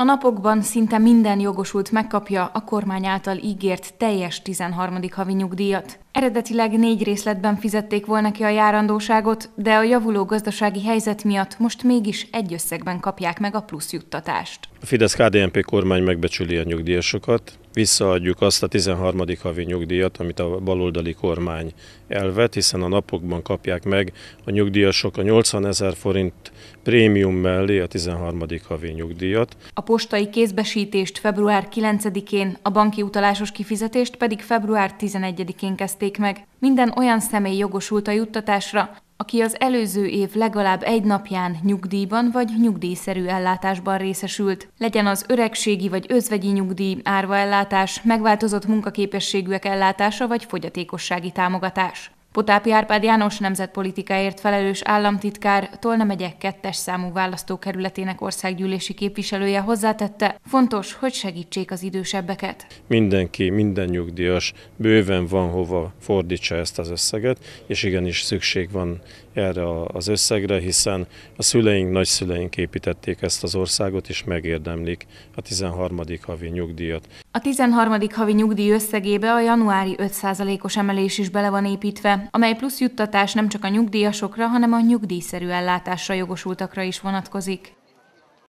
A napokban szinte minden jogosult megkapja a kormány által ígért teljes 13. havi nyugdíjat. Eredetileg négy részletben fizették volna ki a járandóságot, de a javuló gazdasági helyzet miatt most mégis egy összegben kapják meg a plusz juttatást. A fidesz KDMP kormány megbecsüli a nyugdíjasokat, visszaadjuk azt a 13. havi nyugdíjat, amit a baloldali kormány elvet, hiszen a napokban kapják meg a nyugdíjasok a 80 ezer forint prémium mellé a 13. havi nyugdíjat. A postai kézbesítést február 9-én, a banki utalásos kifizetést pedig február 11-én kezdték meg. Minden olyan személy jogosult a juttatásra, aki az előző év legalább egy napján nyugdíjban vagy nyugdíjszerű ellátásban részesült. Legyen az öregségi vagy özvegyi nyugdíj, árvaellátás, megváltozott munkaképességűek ellátása vagy fogyatékossági támogatás. Potápi Árpád János nemzetpolitikáért felelős államtitkár Tolna megyek kettes számú választókerületének országgyűlési képviselője hozzátette, fontos, hogy segítsék az idősebbeket. Mindenki, minden nyugdíjas bőven van hova fordítsa ezt az összeget, és igenis szükség van erre az összegre, hiszen a szüleink, nagyszüleink építették ezt az országot, és megérdemlik a 13. havi nyugdíjat. A 13. havi nyugdíj összegébe a januári 5%-os emelés is bele van építve, amely plusz juttatás nem csak a nyugdíjasokra, hanem a nyugdíjszerű ellátásra jogosultakra is vonatkozik.